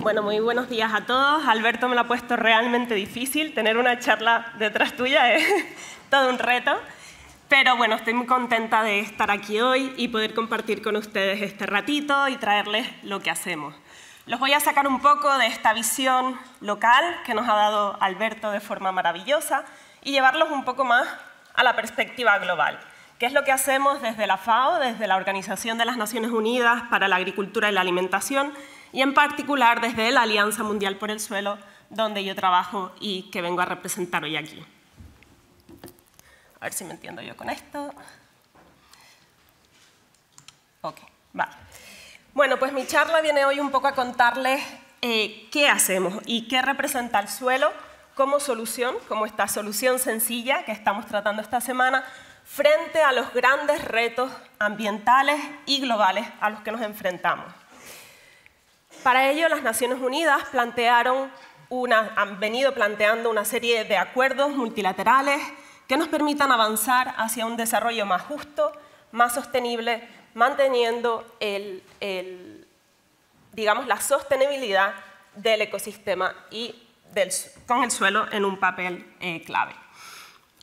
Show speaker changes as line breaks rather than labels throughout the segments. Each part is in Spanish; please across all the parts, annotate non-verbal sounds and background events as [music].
Bueno, muy buenos días a todos. Alberto me lo ha puesto realmente difícil. Tener una charla detrás tuya es ¿eh? [laughs] todo un reto. Pero bueno, estoy muy contenta de estar aquí hoy y poder compartir con ustedes este ratito y traerles lo que hacemos. Los voy a sacar un poco de esta visión local que nos ha dado Alberto de forma maravillosa y llevarlos un poco más a la perspectiva global, que es lo que hacemos desde la FAO, desde la Organización de las Naciones Unidas para la Agricultura y la Alimentación, y en particular desde la Alianza Mundial por el Suelo, donde yo trabajo y que vengo a representar hoy aquí. A ver si me entiendo yo con esto. Ok, va. Bueno, pues mi charla viene hoy un poco a contarles eh, qué hacemos y qué representa el suelo como solución, como esta solución sencilla que estamos tratando esta semana, frente a los grandes retos ambientales y globales a los que nos enfrentamos. Para ello, las Naciones Unidas plantearon han venido planteando una serie de acuerdos multilaterales que nos permitan avanzar hacia un desarrollo más justo, más sostenible manteniendo el, digamos, la sostenibilidad del ecosistema y del, con el suelo en un papel eh, clave.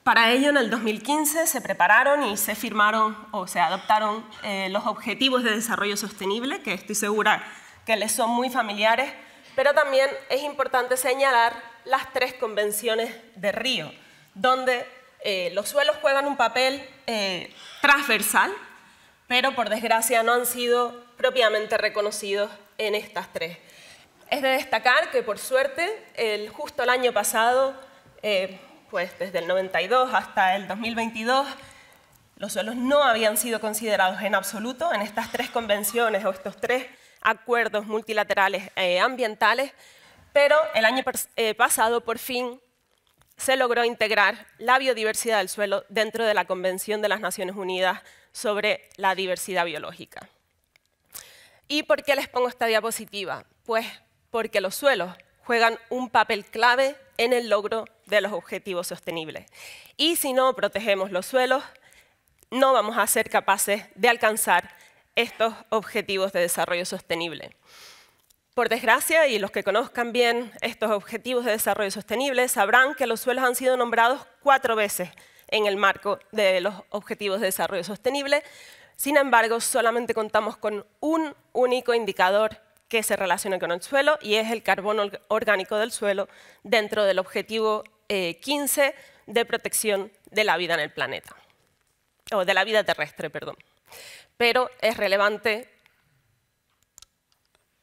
Para ello, en el 2015 se prepararon y se firmaron o se adoptaron eh, los Objetivos de Desarrollo Sostenible, que estoy segura que les son muy familiares, pero también es importante señalar las tres convenciones de Río, donde eh, los suelos juegan un papel transversal pero por desgracia no han sido propiamente reconocidos en estas tres. Es de destacar que por suerte, el, justo el año pasado, eh, pues desde el 92 hasta el 2022, los suelos no habían sido considerados en absoluto en estas tres convenciones o estos tres acuerdos multilaterales eh, ambientales, pero el año eh, pasado por fin se logró integrar la biodiversidad del suelo dentro de la Convención de las Naciones Unidas sobre la Diversidad Biológica. ¿Y por qué les pongo esta diapositiva? Pues porque los suelos juegan un papel clave en el logro de los objetivos sostenibles. Y si no protegemos los suelos, no vamos a ser capaces de alcanzar estos objetivos de desarrollo sostenible. Por desgracia, y los que conozcan bien estos objetivos de desarrollo sostenible sabrán que los suelos han sido nombrados cuatro veces en el marco de los objetivos de desarrollo sostenible. Sin embargo, solamente contamos con un único indicador que se relaciona con el suelo y es el carbono orgánico del suelo dentro del objetivo 15 eh, de protección de la vida en el planeta, o de la vida terrestre, perdón. Pero es relevante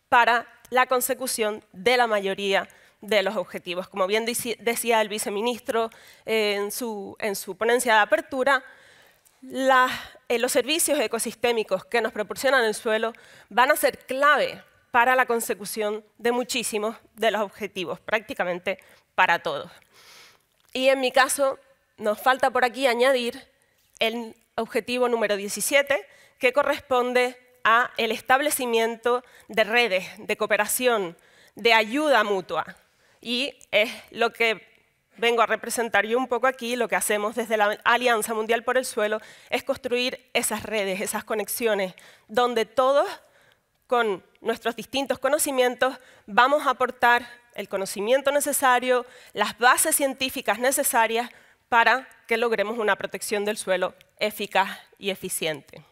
para la consecución de la mayoría de los objetivos. Como bien decía el viceministro eh, en su, en su ponencia de apertura, eh, los servicios ecosistémicos que nos proporcionan el suelo van a ser clave para la consecución de muchísimos de los objetivos, prácticamente para todos. Y en mi caso, nos falta por aquí añadir el objetivo número 17, que corresponde a el establecimiento de redes, de cooperación, de ayuda mutua. Y es lo que vengo a representar yo un poco aquí, lo que hacemos desde la Alianza Mundial por el Suelo, es construir esas redes, esas conexiones, donde todos, con nuestros distintos conocimientos, vamos a aportar el conocimiento necesario, las bases científicas necesarias para que logremos una protección del suelo eficaz y eficiente.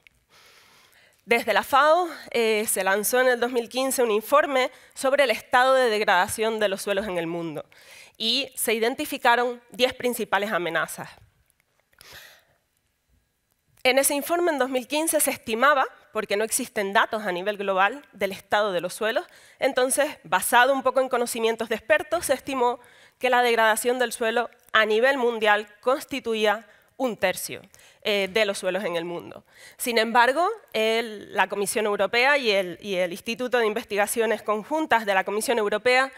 Desde la FAO eh, se lanzó en el 2015 un informe sobre el estado de degradación de los suelos en el mundo y se identificaron 10 principales amenazas. En ese informe en 2015 se estimaba, porque no existen datos a nivel global del estado de los suelos, entonces, basado un poco en conocimientos de expertos, se estimó que la degradación del suelo a nivel mundial constituía un tercio eh, de los suelos en el mundo. Sin embargo, la Comisión Europea y el, Instituto de Investigaciones Conjuntas de la Comisión Europea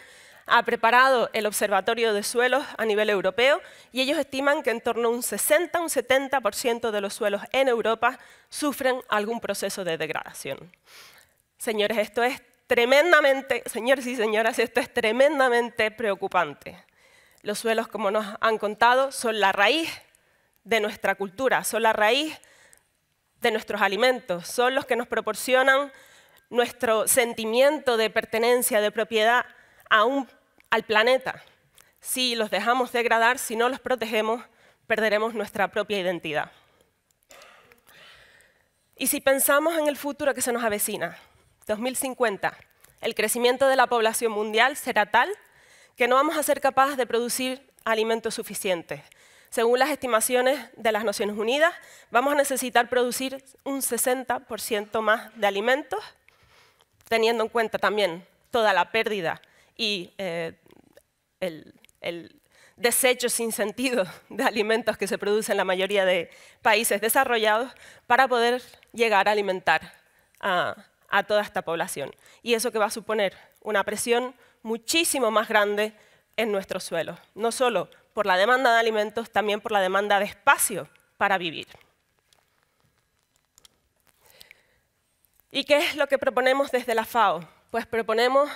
ha preparado el Observatorio de Suelos a nivel europeo y ellos estiman que en torno a un 60 un 70% de los suelos en Europa sufren algún proceso de degradación. Señores, esto es tremendamente, señores y señoras, esto es tremendamente preocupante. Los suelos, como nos han contado, son la raíz de nuestra cultura, son la raíz de nuestros alimentos, son los que nos proporcionan nuestro sentimiento de pertenencia, de propiedad a al planeta. Si los dejamos degradar, si no los protegemos, perderemos nuestra propia identidad. Y si pensamos en el futuro que se nos avecina, 2050, el crecimiento de la población mundial será tal que no vamos a ser capaces de producir alimentos suficientes. Según las estimaciones de las Naciones Unidas, vamos a necesitar producir un 60% más de alimentos, teniendo en cuenta también toda la pérdida y eh, el, desecho sin sentido de alimentos que se produce en la mayoría de países desarrollados para poder llegar a alimentar a, toda esta población. Y eso que va a suponer una presión muchísimo más grande en nuestro suelo, no solo por la demanda de alimentos, también por la demanda de espacio para vivir. ¿Y qué es lo que proponemos desde la FAO? Pues proponemos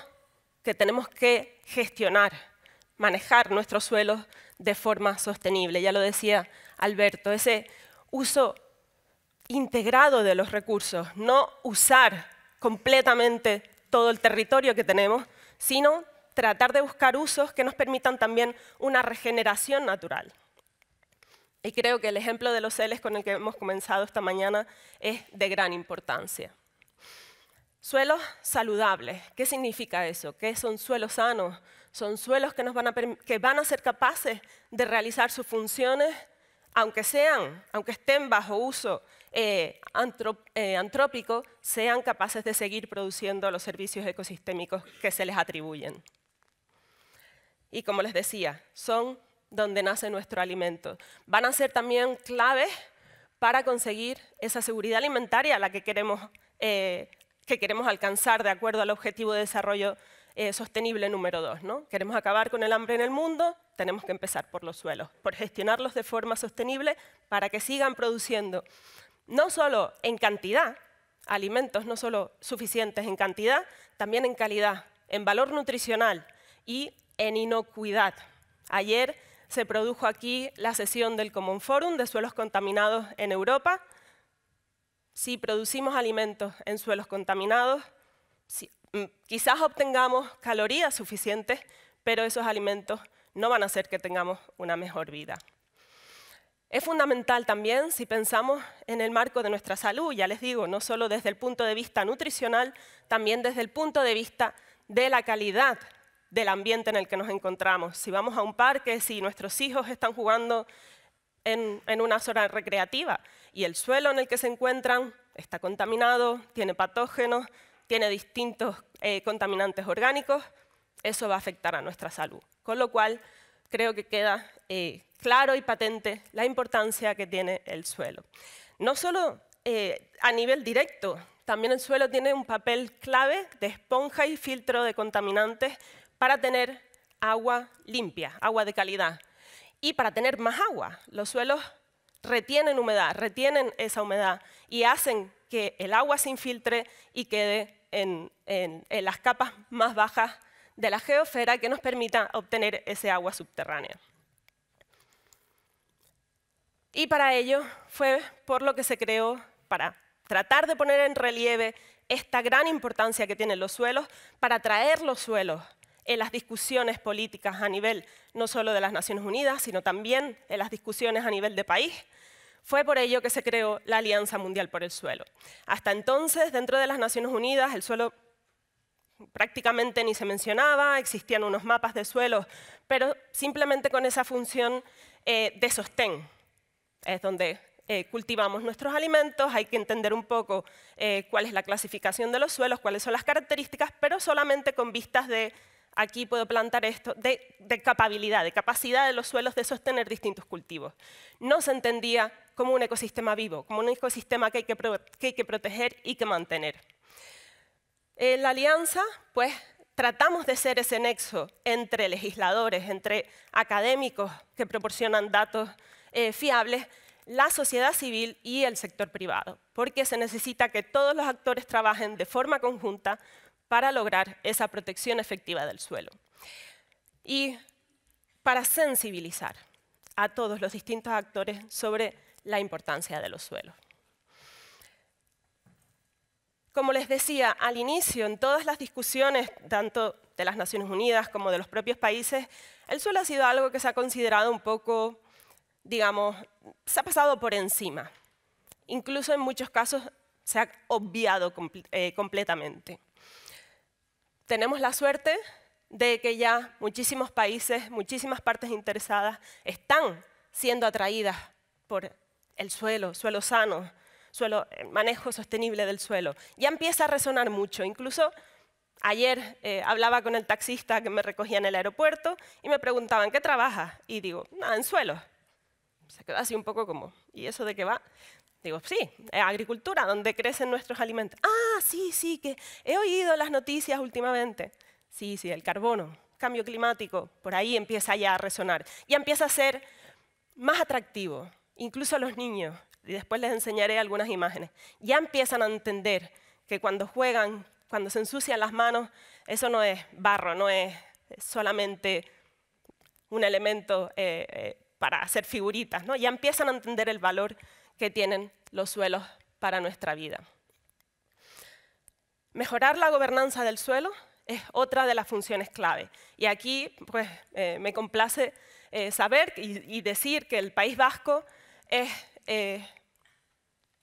que tenemos que gestionar, manejar nuestros suelos de forma sostenible. Ya lo decía Alberto, ese uso integrado de los recursos, no usar completamente todo el territorio que tenemos, sino tratar de buscar usos que nos permitan también una regeneración natural. Y creo que el ejemplo de los CELES con el que hemos comenzado esta mañana es de gran importancia. Suelos saludables, ¿qué significa eso? ¿Qué son suelos sanos? Son suelos que, van a, que van a ser capaces de realizar sus funciones, aunque sean, aunque estén bajo uso eh, eh, antrópico, sean capaces de seguir produciendo los servicios ecosistémicos que se les atribuyen. Y como les decía, son donde nace nuestro alimento. Van a ser también claves para conseguir esa seguridad alimentaria la que queremos, eh, que queremos alcanzar de acuerdo al objetivo de desarrollo eh, sostenible número dos. ¿no? Queremos acabar con el hambre en el mundo, tenemos que empezar por los suelos, por gestionarlos de forma sostenible para que sigan produciendo no solo en cantidad, alimentos no solo suficientes en cantidad, también en calidad, en valor nutricional y en inocuidad. Ayer se produjo aquí la sesión del Common Forum de suelos contaminados en Europa. Si producimos alimentos en suelos contaminados, mm, quizás obtengamos calorías suficientes, pero esos alimentos no van a hacer que tengamos una mejor vida. Es fundamental también si pensamos en el marco de nuestra salud, ya les digo, no solo desde el punto de vista nutricional, también desde el punto de vista de la calidad del ambiente en el que nos encontramos. Si vamos a un parque, si nuestros hijos están jugando en, una zona recreativa y el suelo en el que se encuentran está contaminado, tiene patógenos, tiene distintos eh, contaminantes orgánicos, eso va a afectar a nuestra salud. Con lo cual, creo que queda eh, claro y patente la importancia que tiene el suelo. No solo eh, a nivel directo, también el suelo tiene un papel clave de esponja y filtro de contaminantes para tener agua limpia, agua de calidad. Y para tener más agua, los suelos retienen humedad, retienen esa humedad y hacen que el agua se infiltre y quede en, las capas más bajas de la geosfera que nos permita obtener ese agua subterránea. Y para ello fue por lo que se creó, para tratar de poner en relieve esta gran importancia que tienen los suelos, para traer los suelos en las discusiones políticas a nivel no solo de las Naciones Unidas, sino también en las discusiones a nivel de país. Fue por ello que se creó la Alianza Mundial por el Suelo. Hasta entonces, dentro de las Naciones Unidas, el suelo prácticamente ni se mencionaba, existían unos mapas de suelos, pero simplemente con esa función eh, de sostén. Es donde eh, cultivamos nuestros alimentos, hay que entender un poco eh, cuál es la clasificación de los suelos, cuáles son las características, pero solamente con vistas de aquí puedo plantar esto, de, de, de capacidad de los suelos de sostener distintos cultivos. No se entendía como un ecosistema vivo, como un ecosistema que hay que, proteger y que mantener. En la alianza, pues, tratamos de ser ese nexo entre legisladores, entre académicos que proporcionan datos eh, fiables, la sociedad civil y el sector privado, porque se necesita que todos los actores trabajen de forma conjunta para lograr esa protección efectiva del suelo. Y para sensibilizar a todos los distintos actores sobre la importancia de los suelos. Como les decía al inicio, en todas las discusiones, tanto de las Naciones Unidas como de los propios países, el suelo ha sido algo que se ha considerado un poco, digamos, se ha pasado por encima. Incluso en muchos casos se ha obviado eh, completamente tenemos la suerte de que ya muchísimos países, muchísimas partes interesadas están siendo atraídas por el suelo, suelo sano, suelo, eh, manejo sostenible del suelo. Ya empieza a resonar mucho. Incluso ayer eh, hablaba con el taxista que me recogía en el aeropuerto y me preguntaban, ¿qué trabaja? Y digo, nada, en suelo. Se quedó así un poco como, ¿y eso de qué va? Digo, sí, eh, agricultura, donde crecen nuestros alimentos. Ah, sí, sí, que he oído las noticias últimamente. Sí, sí, el carbono, cambio climático, por ahí empieza ya a resonar. Ya empieza a ser más atractivo, incluso a los niños. Y después les enseñaré algunas imágenes. Ya empiezan a entender que cuando juegan, cuando se ensucian las manos, eso no es barro, no es solamente un elemento eh, eh, para hacer figuritas. ¿no? Ya empiezan a entender el valor que tienen los suelos para nuestra vida. Mejorar la gobernanza del suelo es otra de las funciones clave. Y aquí pues, eh, me complace eh, saber y, decir que el País Vasco eh,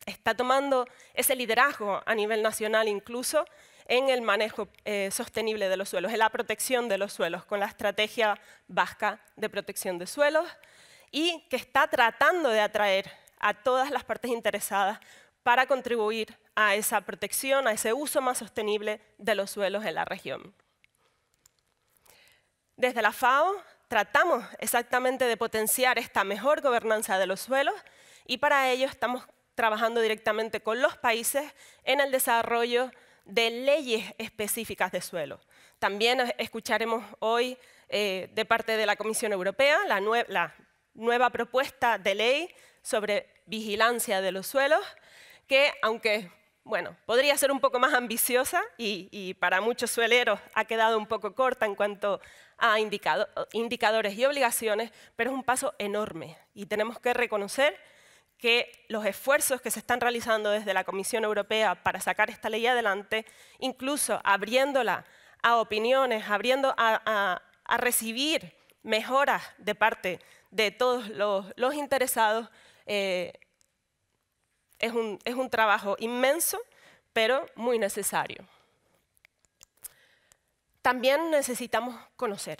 está tomando ese liderazgo a nivel nacional incluso en el manejo sostenible de los suelos, en la protección de los suelos, con la estrategia vasca de protección de suelos, y que está tratando de atraer a todas las partes interesadas para contribuir a esa protección, a ese uso más sostenible de los suelos en la región. Desde la FAO tratamos exactamente de potenciar esta mejor gobernanza de los suelos y para ello estamos trabajando directamente con los países en el desarrollo de leyes específicas de suelo. También escucharemos hoy eh, de parte de la Comisión Europea la nueva propuesta de ley sobre vigilancia de los suelos, que aunque bueno, podría ser un poco más ambiciosa y, para muchos sueleros ha quedado un poco corta en cuanto a indicadores y obligaciones, pero es un paso enorme y tenemos que reconocer que los esfuerzos que se están realizando desde la Comisión Europea para sacar esta ley adelante, incluso abriéndola a opiniones, abriendo a, recibir mejoras de parte de todos los, los interesados, eh, es, un, es un trabajo inmenso, pero muy necesario. También necesitamos conocer.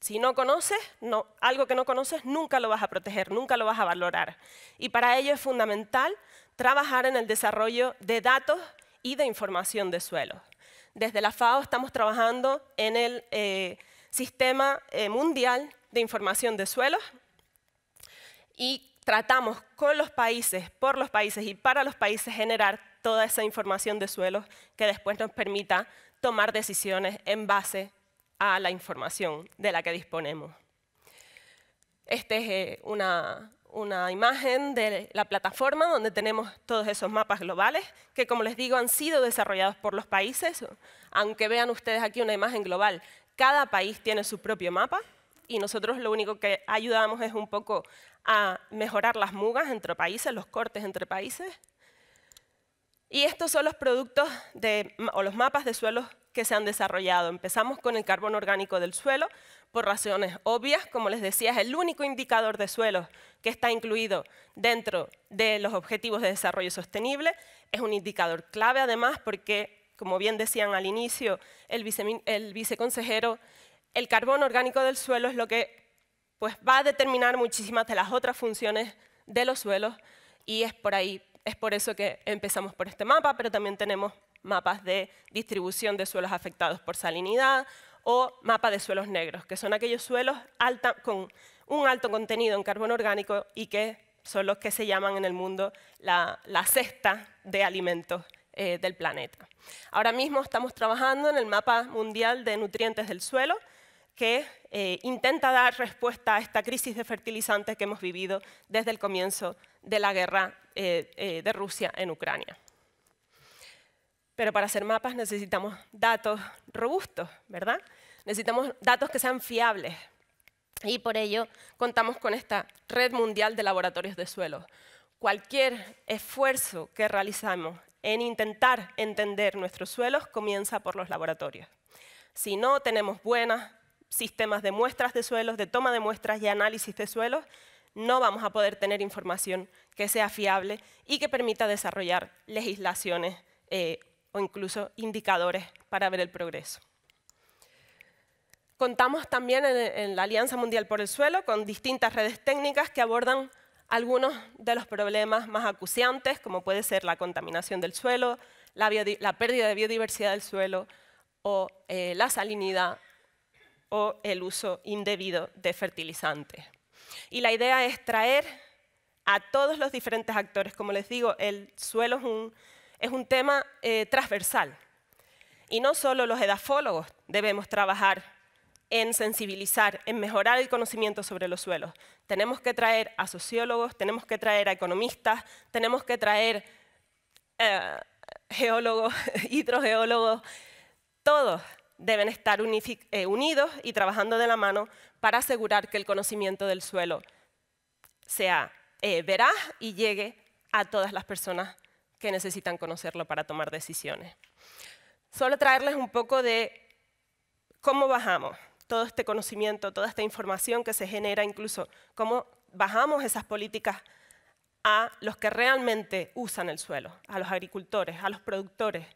Si no conoces, no, algo que no conoces nunca lo vas a proteger, nunca lo vas a valorar. Y para ello es fundamental trabajar en el desarrollo de datos y de información de suelos. Desde la FAO estamos trabajando en el eh, Sistema eh, Mundial de Información de Suelos y tratamos con los países, por los países y para los países generar toda esa información de suelos que después nos permita tomar decisiones en base a la información de la que disponemos. Esta es eh, una, una imagen de la plataforma donde tenemos todos esos mapas globales que, como les digo, han sido desarrollados por los países. Aunque vean ustedes aquí una imagen global, cada país tiene su propio mapa y nosotros lo único que ayudamos es un poco a mejorar las mugas entre países, los cortes entre países. Y estos son los productos o los mapas de suelos que se han desarrollado. Empezamos con el carbono orgánico del suelo, por razones obvias, como les decía, es el único indicador de suelos que está incluido dentro de los Objetivos de Desarrollo Sostenible. Es un indicador clave, además, porque, como bien decían al inicio, el viceconsejero el carbón orgánico del suelo es lo que pues, va a determinar muchísimas de las otras funciones de los suelos y es por ahí, es por eso que empezamos por este mapa, pero también tenemos mapas de distribución de suelos afectados por salinidad o mapa de suelos negros, que son aquellos suelos alta, con un alto contenido en carbón orgánico y que son los que se llaman en el mundo la, cesta de alimentos eh, del planeta. Ahora mismo estamos trabajando en el mapa mundial de nutrientes del suelo, que eh, intenta dar respuesta a esta crisis de fertilizantes que hemos vivido desde el comienzo de la guerra eh, eh, de Rusia en Ucrania. Pero para hacer mapas necesitamos datos robustos, ¿verdad? Necesitamos datos que sean fiables. Y por ello contamos con esta red mundial de laboratorios de suelos. Cualquier esfuerzo que realizamos en intentar entender nuestros suelos comienza por los laboratorios. Si no tenemos buenas sistemas de muestras de suelos, de toma de muestras y análisis de suelos, no vamos a poder tener información que sea fiable y que permita desarrollar legislaciones eh, o incluso indicadores para ver el progreso. Contamos también en, la Alianza Mundial por el Suelo con distintas redes técnicas que abordan algunos de los problemas más acuciantes, como puede ser la contaminación del suelo, la, pérdida de biodiversidad del suelo o eh, la salinidad o el uso indebido de fertilizantes. Y la idea es traer a todos los diferentes actores. Como les digo, el suelo es un, es un tema eh, transversal. Y no solo los edafólogos debemos trabajar en sensibilizar, en mejorar el conocimiento sobre los suelos. Tenemos que traer a sociólogos, tenemos que traer a economistas, tenemos que traer eh, geólogos, [laughs] hidrogeólogos, todos deben estar eh, unidos y trabajando de la mano para asegurar que el conocimiento del suelo sea eh, veraz y llegue a todas las personas que necesitan conocerlo para tomar decisiones. Solo traerles un poco de cómo bajamos todo este conocimiento, toda esta información que se genera, incluso cómo bajamos esas políticas a los que realmente usan el suelo, a los agricultores, a los productores,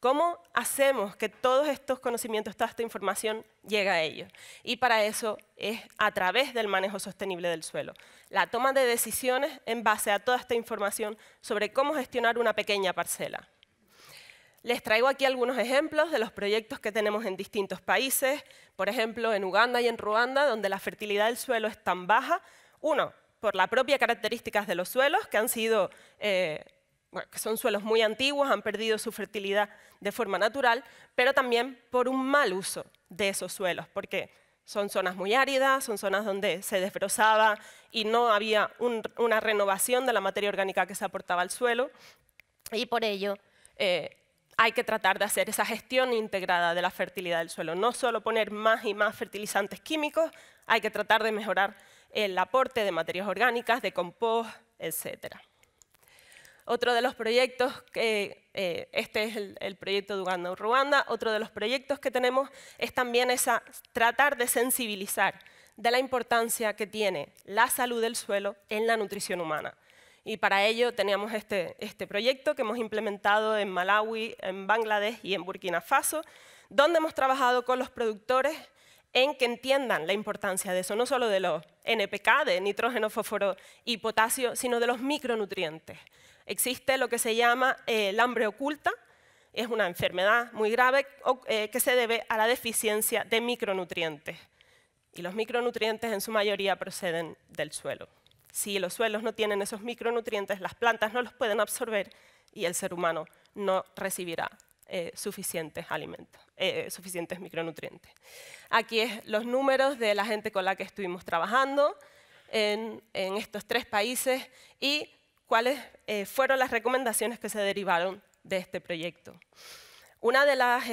¿Cómo hacemos que todos estos conocimientos, toda esta información llegue a ellos? Y para eso es a través del manejo sostenible del suelo. La toma de decisiones en base a toda esta información sobre cómo gestionar una pequeña parcela. Les traigo aquí algunos ejemplos de los proyectos que tenemos en distintos países, por ejemplo, en Uganda y en Ruanda, donde la fertilidad del suelo es tan baja, uno, por la propia características de los suelos, que han sido eh, que son suelos muy antiguos, han perdido su fertilidad de forma natural, pero también por un mal uso de esos suelos, porque son zonas muy áridas, son zonas donde se desbrozaba y no había una renovación de la materia orgánica que se aportaba al suelo, y por ello eh, hay que tratar de hacer esa gestión integrada de la fertilidad del suelo, no solo poner más y más fertilizantes químicos, hay que tratar de mejorar el aporte de materias orgánicas, de compost, etcétera. Otro de los proyectos, que, eh, este es el, proyecto de Uganda-Ruanda, otro de los proyectos que tenemos es también esa, tratar de sensibilizar de la importancia que tiene la salud del suelo en la nutrición humana. Y para ello teníamos este, este proyecto que hemos implementado en Malawi, en Bangladesh y en Burkina Faso, donde hemos trabajado con los productores en que entiendan la importancia de eso, no solo de los NPK, de nitrógeno, fósforo y potasio, sino de los micronutrientes. Existe lo que se llama el eh, hambre oculta, es una enfermedad muy grave eh, que se debe a la deficiencia de micronutrientes. Y los micronutrientes en su mayoría proceden del suelo. Si los suelos no tienen esos micronutrientes, las plantas no los pueden absorber y el ser humano no recibirá eh, suficientes alimentos, suficientes micronutrientes. Aquí es los números de la gente con la que estuvimos trabajando en, en estos tres países y cuáles eh, fueron las recomendaciones que se derivaron de este proyecto. Una de las,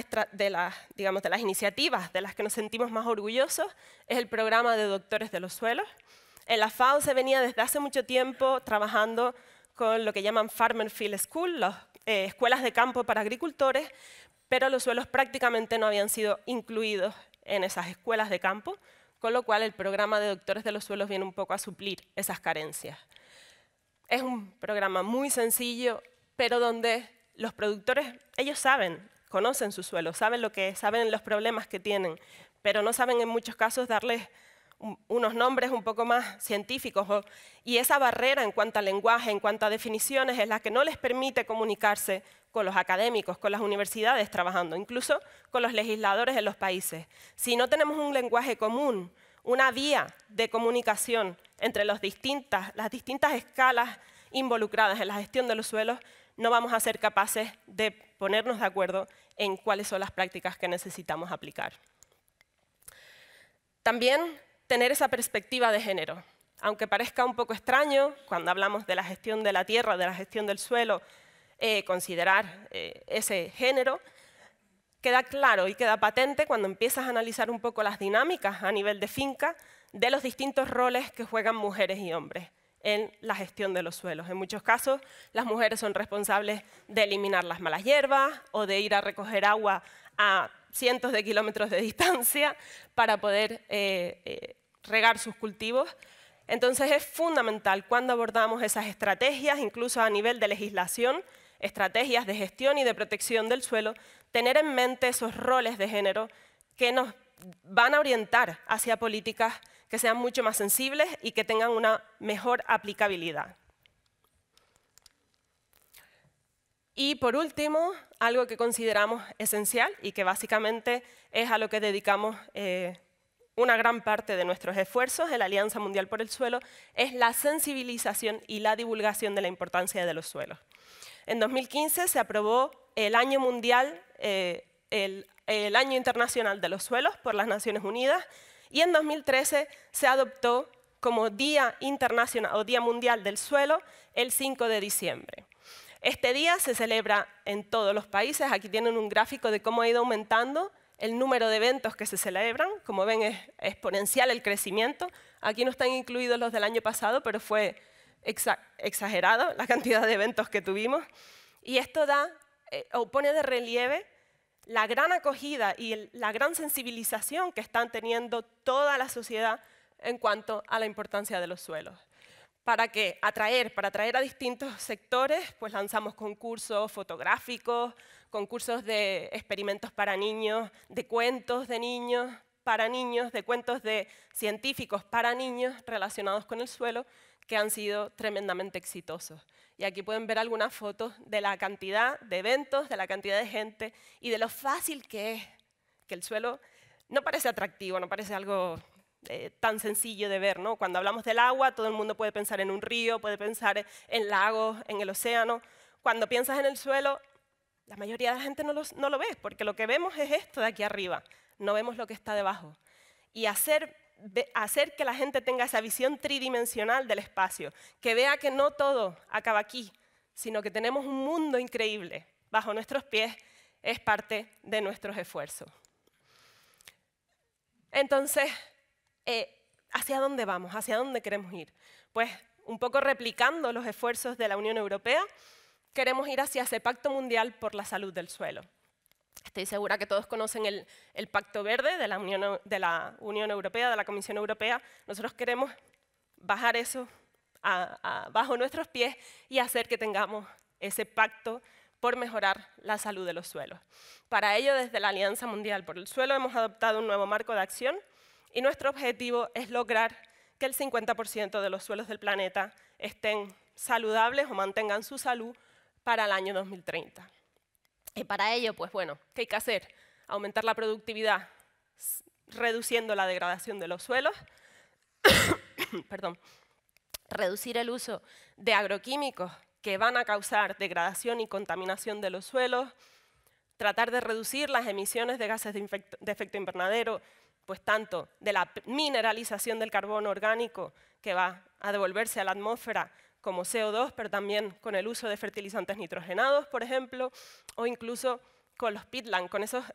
digamos, de las iniciativas de las que nos sentimos más orgullosos es el programa de Doctores de los Suelos. En la FAO se venía desde hace mucho tiempo trabajando con lo que llaman Farmer Field School, las eh, escuelas de campo para agricultores, pero los suelos prácticamente no habían sido incluidos en esas escuelas de campo, con lo cual el programa de Doctores de los Suelos viene un poco a suplir esas carencias. Es un programa muy sencillo, pero donde los productores, ellos saben, conocen su suelo, saben lo que saben los problemas que tienen, pero no saben en muchos casos darles unos nombres un poco más científicos y esa barrera en cuanto a lenguaje, en cuanto a definiciones, es la que no les permite comunicarse con los académicos, con las universidades trabajando, incluso con los legisladores en los países. Si no tenemos un lenguaje común, una vía de comunicación entre las distintas escalas involucradas en la gestión de los suelos, no vamos a ser capaces de ponernos de acuerdo en cuáles son las prácticas que necesitamos aplicar. También tener esa perspectiva de género. Aunque parezca un poco extraño, cuando hablamos de la gestión de la tierra, de la gestión del suelo, eh, considerar eh, ese género, queda claro y queda patente cuando empiezas a analizar un poco las dinámicas a nivel de finca, de los distintos roles que juegan mujeres y hombres en la gestión de los suelos. En muchos casos, las mujeres son responsables de eliminar las malas hierbas o de ir a recoger agua a cientos de kilómetros de [laughs] distancia para poder eh, eh, regar sus cultivos. Entonces es fundamental cuando abordamos esas estrategias, incluso a nivel de legislación, estrategias de gestión y de protección del suelo, tener en mente esos roles de género que nos van a orientar hacia políticas que sean mucho más sensibles y que tengan una mejor aplicabilidad. Y por último, algo que consideramos esencial y que básicamente es a lo que dedicamos eh, una gran parte de nuestros esfuerzos en la Alianza Mundial por el Suelo, es la sensibilización y la divulgación de la importancia de los suelos. En 2015 se aprobó el Año Mundial, eh, el, el Año Internacional de los Suelos por las Naciones Unidas y en 2013 se adoptó como Día Internacional o Día Mundial del Suelo el 5 de diciembre. Este día se celebra en todos los países. Aquí tienen un gráfico de cómo ha ido aumentando el número de eventos que se celebran. Como ven, es exponencial el crecimiento. Aquí no están incluidos los del año pasado, pero fue exagerado la [laughs] cantidad de eventos que tuvimos. Y esto da eh, o pone de relieve la gran acogida y la gran sensibilización que están teniendo toda la sociedad en cuanto a la importancia de los suelos. ¿Para que Atraer, para atraer a distintos sectores, pues lanzamos concursos fotográficos, concursos de experimentos para niños, de cuentos de niños, para niños, de cuentos de científicos para niños relacionados con el suelo que han sido tremendamente exitosos. Y aquí pueden ver algunas fotos de la cantidad de eventos, de la cantidad de gente y de lo fácil que es, que el suelo no parece atractivo, no parece algo eh, tan sencillo de ver. ¿no? Cuando hablamos del agua, todo el mundo puede pensar en un río, puede pensar en lagos, en el océano. Cuando piensas en el suelo, la mayoría de la gente no, no lo ve, porque lo que vemos es esto de aquí arriba, no vemos lo que está debajo. Y hacer, que la gente tenga esa visión tridimensional del espacio, que vea que no todo acaba aquí, sino que tenemos un mundo increíble bajo nuestros pies, es parte de nuestros esfuerzos. Entonces, eh, ¿hacia dónde vamos? ¿Hacia dónde queremos ir? Pues un poco replicando los esfuerzos de la Unión Europea, queremos ir hacia ese pacto mundial por la salud del suelo. Estoy segura que todos conocen el, Pacto Verde de la, Unión, Europea, de la Comisión Europea. Nosotros queremos bajar eso bajo nuestros pies y hacer que tengamos ese pacto por mejorar la salud de los suelos. Para ello, desde la Alianza Mundial por el Suelo hemos adoptado un nuevo marco de acción y nuestro objetivo es lograr que el 50% de los suelos del planeta estén saludables o mantengan su salud para el año 2030. Y para ello, pues bueno, ¿qué hay que hacer? Aumentar la productividad reduciendo la degradación de los suelos, [coughs] perdón, reducir el uso de agroquímicos que van a causar degradación y contaminación de los suelos, tratar de reducir las emisiones de gases de, efecto invernadero, pues tanto de la mineralización del carbono orgánico que va a devolverse a la atmósfera como CO2, pero también con el uso de fertilizantes nitrogenados, por ejemplo, o incluso con los peatland, con esos,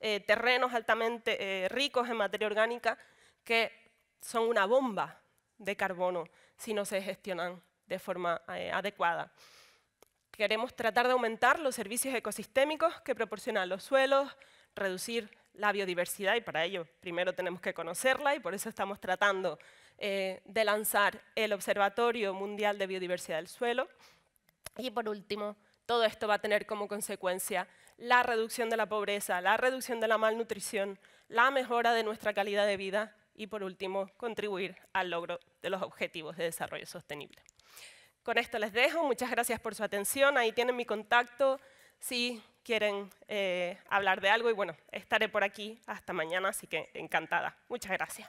eh, terrenos altamente eh, ricos en materia orgánica que son una bomba de carbono si no se gestionan de forma eh, adecuada. Queremos tratar de aumentar los servicios ecosistémicos que proporcionan los suelos, reducir la biodiversidad y para ello primero tenemos que conocerla y por eso estamos tratando eh, de lanzar el Observatorio Mundial de Biodiversidad del Suelo. Y por último, todo esto va a tener como consecuencia la reducción de la pobreza, la reducción de la malnutrición, la mejora de nuestra calidad de vida y por último, contribuir al logro de los Objetivos de Desarrollo Sostenible. Con esto les dejo, muchas gracias por su atención, ahí tienen mi contacto, si quieren eh, hablar de algo y bueno, estaré por aquí hasta mañana, así que encantada. Muchas gracias.